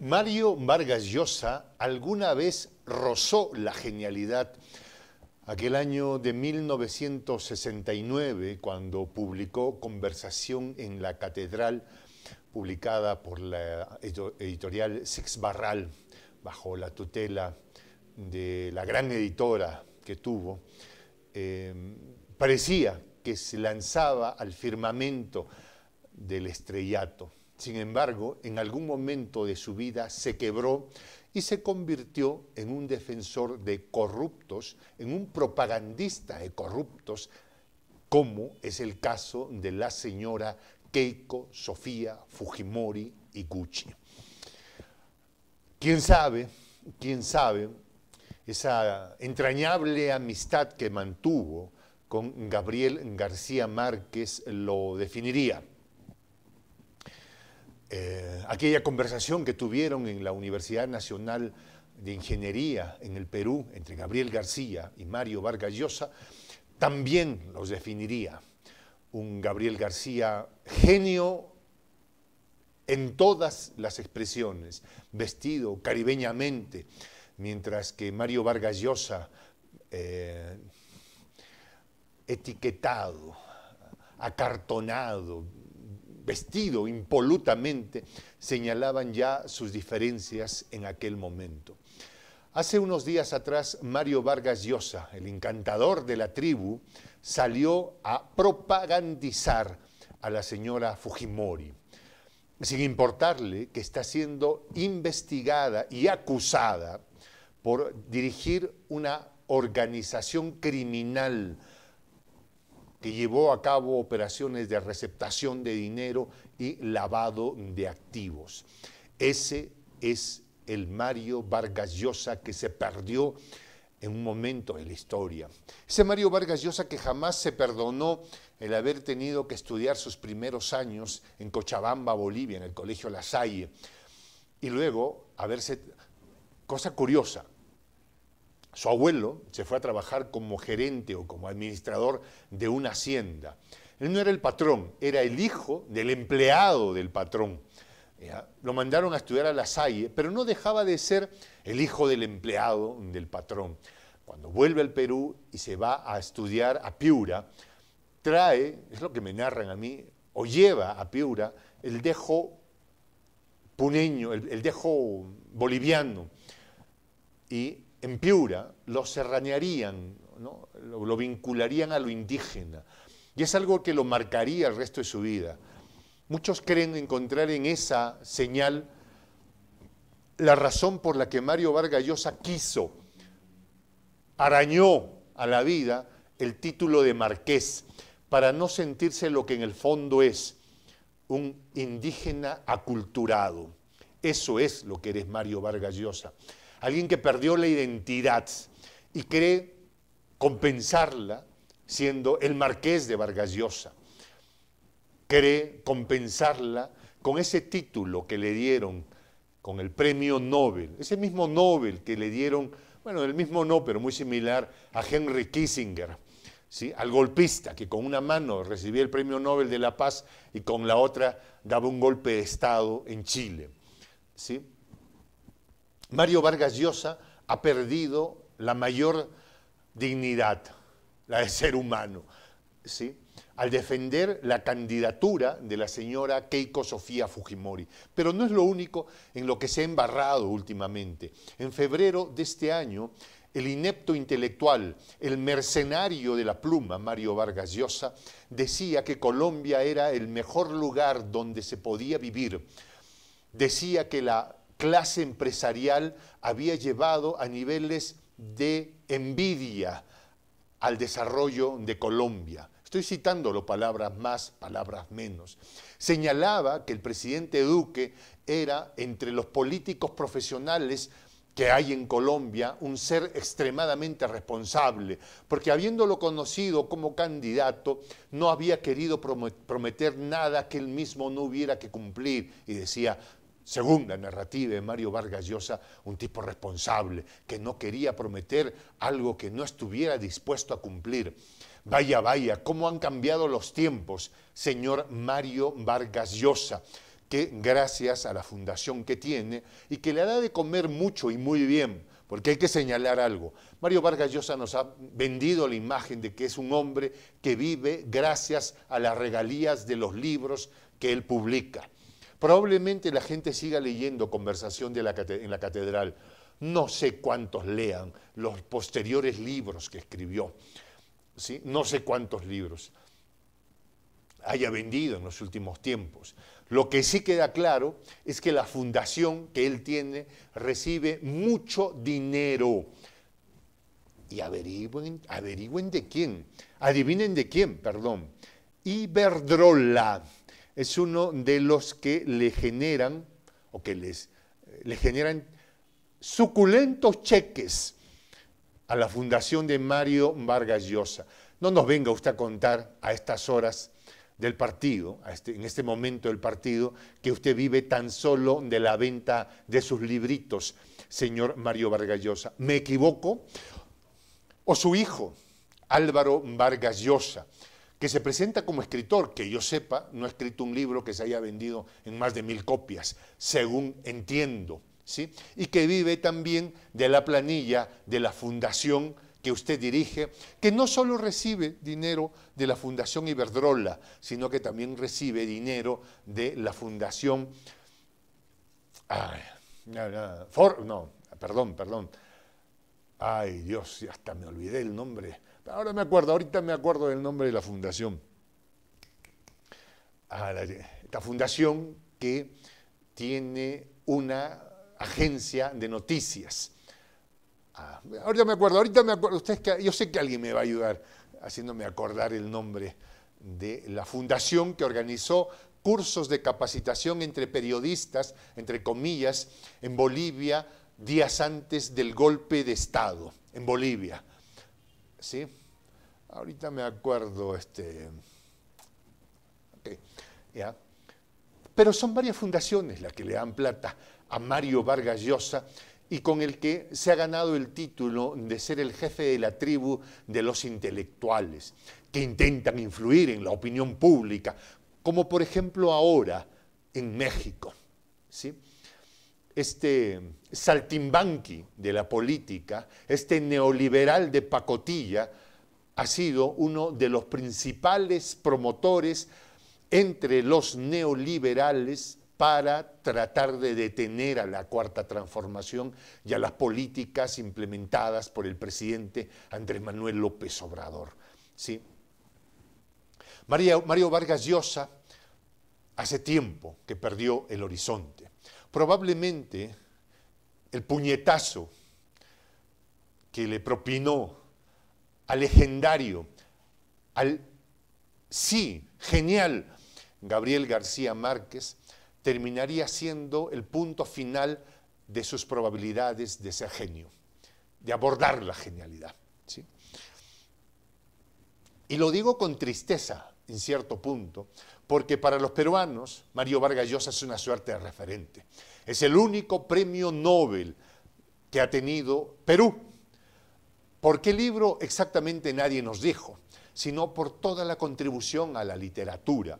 Mario Vargas Llosa alguna vez rozó la genialidad aquel año de 1969 cuando publicó Conversación en la Catedral, publicada por la editorial Six Barral, bajo la tutela de la gran editora que tuvo, em, parecía que se lanzaba al firmamento del estrellato sin embargo, en algún momento de su vida se quebró y se convirtió en un defensor de corruptos, en un propagandista de corruptos, como es el caso de la señora Keiko, Sofía, Fujimori y Gucci. ¿Quién sabe? ¿Quién sabe? Esa entrañable amistad que mantuvo con Gabriel García Márquez lo definiría. Eh, aquella conversación que tuvieron en la Universidad Nacional de Ingeniería en el Perú entre Gabriel García y Mario Vargas Llosa, también los definiría. Un Gabriel García genio en todas las expresiones, vestido caribeñamente, mientras que Mario Vargas Llosa, eh, etiquetado, acartonado, vestido impolutamente, señalaban ya sus diferencias en aquel momento. Hace unos días atrás, Mario Vargas Llosa, el encantador de la tribu, salió a propagandizar a la señora Fujimori, sin importarle que está siendo investigada y acusada por dirigir una organización criminal que llevó a cabo operaciones de receptación de dinero y lavado de activos. Ese es el Mario Vargas Llosa que se perdió en un momento de la historia. Ese Mario Vargas Llosa que jamás se perdonó el haber tenido que estudiar sus primeros años en Cochabamba, Bolivia, en el Colegio La Salle, y luego haberse, cosa curiosa, su abuelo se fue a trabajar como gerente o como administrador de una hacienda. Él no era el patrón, era el hijo del empleado del patrón. Lo mandaron a estudiar a la Salle, pero no dejaba de ser el hijo del empleado del patrón. Cuando vuelve al Perú y se va a estudiar a Piura, trae, es lo que me narran a mí, o lleva a Piura el dejo puneño, el, el dejo boliviano. Y en Piura, lo serrañarían, lo, vincularían a lo indígena. Y es algo que lo marcaría el resto de su vida. Muchos creen encontrar en esa señal la razón por la que Mario Vargas Llosa quiso, arañó a la vida el título de marqués, para no sentirse lo que en el fondo es, un indígena aculturado. Eso es lo que eres Mario Vargas Llosa alguien que perdió la identidad y cree compensarla siendo el marqués de Vargallosa. Cree compensarla con ese título que le dieron con el premio Nobel, ese mismo Nobel que le dieron, bueno, el mismo no, pero muy similar a Henry Kissinger, ¿sí? al golpista que con una mano recibía el premio Nobel de la Paz y con la otra daba un golpe de Estado en Chile. ¿sí? Mario Vargas Llosa ha perdido la mayor dignidad, la de ser humano, ¿sí? al defender la candidatura de la señora Keiko Sofía Fujimori. Pero no es lo único en lo que se ha embarrado últimamente. En febrero de este año, el inepto intelectual, el mercenario de la pluma, Mario Vargas Llosa, decía que Colombia era el mejor lugar donde se podía vivir. Decía que la clase empresarial había llevado a niveles de envidia al desarrollo de Colombia. Estoy citándolo palabras más, palabras menos. Señalaba que el presidente Duque era, entre los políticos profesionales que hay en Colombia, un ser extremadamente responsable, porque habiéndolo conocido como candidato, no había querido prometer nada que él mismo no hubiera que cumplir. Y decía, según la narrativa de Mario Vargas Llosa, un tipo responsable que no quería prometer algo que no estuviera dispuesto a cumplir. Vaya, vaya, cómo han cambiado los tiempos, señor Mario Vargas Llosa, que gracias a la fundación que tiene y que le da de comer mucho y muy bien, porque hay que señalar algo. Mario Vargas Llosa nos ha vendido la imagen de que es un hombre que vive gracias a las regalías de los libros que él publica. Probablemente la gente siga leyendo conversación de en la catedral. No sé cuántos lean los posteriores libros que escribió. No sé cuántos libros haya vendido en los últimos tiempos. Lo que sí queda claro es que la fundación que él tiene recibe mucho dinero. Y averigüen, averigüen de quién, adivinen de quién, perdón. Iberdrola es uno de los que le generan o que les eh, le generan suculentos cheques a la fundación de Mario Vargas No nos venga usted a contar a estas horas del partido, este, en este momento del partido, que usted vive tan solo de la venta de sus libritos, señor Mario Vargallosa. ¿Me equivoco? O su hijo, Álvaro Vargas Llosa, que se presenta como escritor, que yo sepa, no ha escrito un libro que se haya vendido en más de mil copias, según entiendo, ¿sí? y que vive también de la planilla de la fundación que usted dirige, que no solo recibe dinero de la Fundación Iberdrola, sino que también recibe dinero de la Fundación... no, perdón, perdón. Ay, Dios, hasta me olvidé el nombre Ahora me acuerdo, ahorita me acuerdo del nombre de la fundación. Esta ah, fundación que tiene una agencia de noticias. Ah, ahorita me acuerdo, ahorita me acuerdo. yo sé que alguien me va a ayudar haciéndome acordar el nombre de la fundación que organizó cursos de capacitación entre periodistas, entre comillas, en Bolivia días antes del golpe de Estado, en Bolivia. ¿sí? Ahorita me acuerdo, este... Pero son varias fundaciones las que le dan plata a Mario Vargas Llosa y con el que se ha ganado el título de ser el jefe de la tribu de los intelectuales, que intentan influir en la opinión pública, como por ejemplo ahora en México. ¿sí? este saltimbanqui de la política, este neoliberal de pacotilla, ha sido uno de los principales promotores entre los neoliberales para tratar de detener a la cuarta transformación y a las políticas implementadas por el presidente Andrés Manuel López Obrador. ¿Sí? Mario Vargas Llosa hace tiempo que perdió el horizonte. Probablemente el puñetazo que le propinó al legendario, al sí, genial Gabriel García Márquez, terminaría siendo el punto final de sus probabilidades de ser genio, de abordar la genialidad. Y lo digo con tristeza, en cierto punto, porque para los peruanos Mario Vargas Llosa es una suerte de referente. Es el único premio Nobel que ha tenido Perú. ¿Por qué libro? Exactamente nadie nos dijo, sino por toda la contribución a la literatura.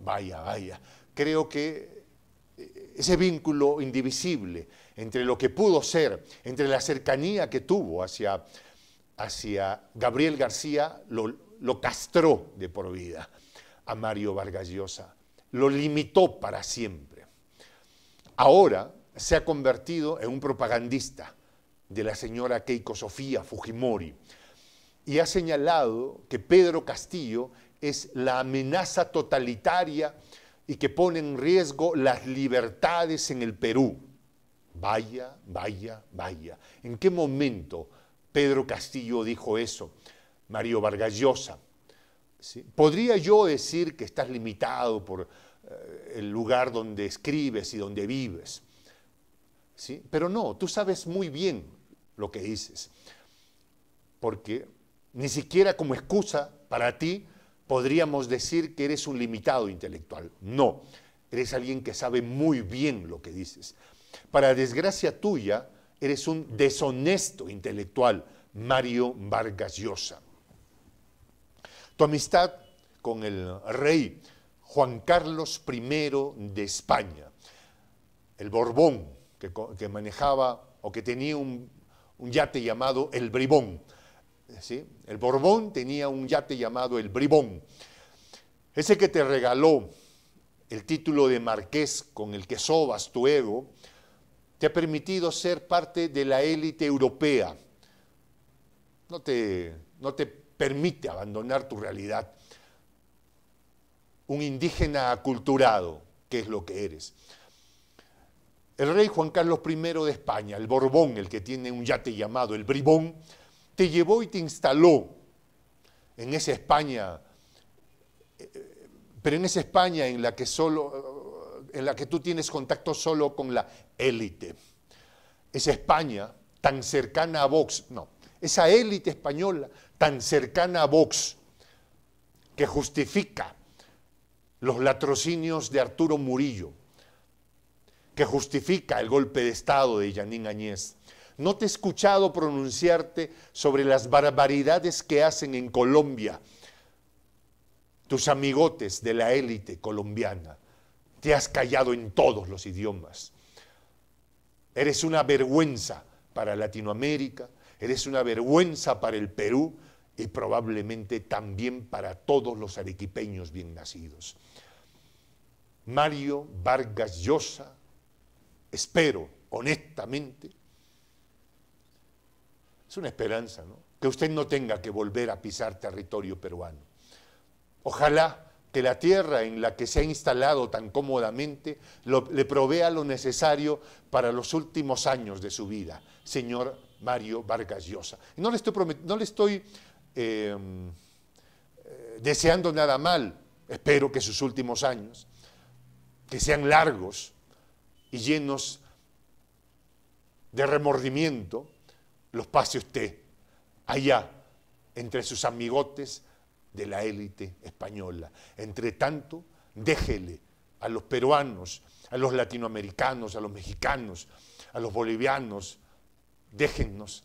Vaya, vaya, creo que eh, ese vínculo indivisible entre lo que pudo ser, entre la cercanía que tuvo hacia, hacia Gabriel García, lo, lo castró de por vida a Mario Vargallosa, lo limitó para siempre. Ahora se ha convertido en un propagandista de la señora Keiko Sofía Fujimori y ha señalado que Pedro Castillo es la amenaza totalitaria y que pone en riesgo las libertades en el Perú. Vaya, vaya, vaya. ¿En qué momento Pedro Castillo dijo eso? Mario Vargas ¿Podría yo decir que estás limitado por eh, el lugar donde escribes y donde vives? ¿Sí? Pero no, tú sabes muy bien lo que dices, porque ni siquiera como excusa para ti podríamos decir que eres un limitado intelectual. No, eres alguien que sabe muy bien lo que dices. Para desgracia tuya, eres un deshonesto intelectual, Mario Vargas tu amistad con el rey Juan Carlos I de España, el Borbón, que, manejaba o que tenía un, yate llamado el Bribón. ¿Sí? El Borbón tenía un yate llamado el Bribón. Ese que te regaló el título de marqués con el que sobas tu ego, te ha permitido ser parte de la élite europea. No te, no te permite abandonar tu realidad. Un indígena aculturado, que es lo que eres. El rey Juan Carlos I de España, el Borbón, el que tiene un yate llamado el Bribón, te llevó y te instaló en esa España, eh, pero en esa España en la que solo, en la que tú tienes contacto solo con la élite. Esa España tan cercana a Vox, no, esa élite española tan cercana a Vox que justifica los latrocinios de Arturo Murillo, que justifica el golpe de Estado de Yanín Añez. No te he escuchado pronunciarte sobre las barbaridades que hacen en Colombia tus amigotes de la élite colombiana. Te has callado en todos los idiomas. Eres una vergüenza para Latinoamérica, Eres una vergüenza para el Perú y probablemente también para todos los arequipeños bien nacidos. Mario Vargas Llosa, espero honestamente, es una esperanza, ¿no? Que usted no tenga que volver a pisar territorio peruano. Ojalá que la tierra en la que se ha instalado tan cómodamente le provea lo necesario para los últimos años de su vida. Señor Mario Vargas Llosa. no le estoy, em, eh, deseando nada mal, espero que sus últimos años, que sean largos y llenos de remordimiento, los pase usted allá entre sus amigotes de la élite española. Entre tanto, déjele a los peruanos, a los latinoamericanos, a los mexicanos, a los bolivianos, déjennos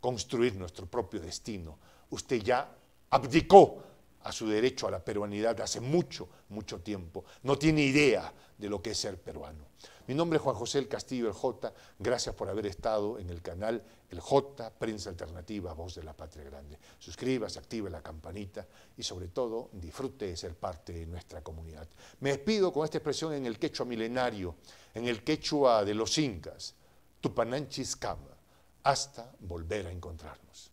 construir nuestro propio destino. Usted ya abdicó a su derecho a la peruanidad hace mucho, mucho tiempo. No tiene idea de lo que es ser peruano. Mi nombre es Juan José El Castillo, el J. Gracias por haber estado en el canal El J, Prensa Alternativa, Voz de la Patria Grande. Suscríbase, active la campanita y sobre todo disfrute de ser parte de nuestra comunidad. Me despido con esta expresión en el quechua milenario, en el quechua de los incas cama hasta volver a encontrarnos.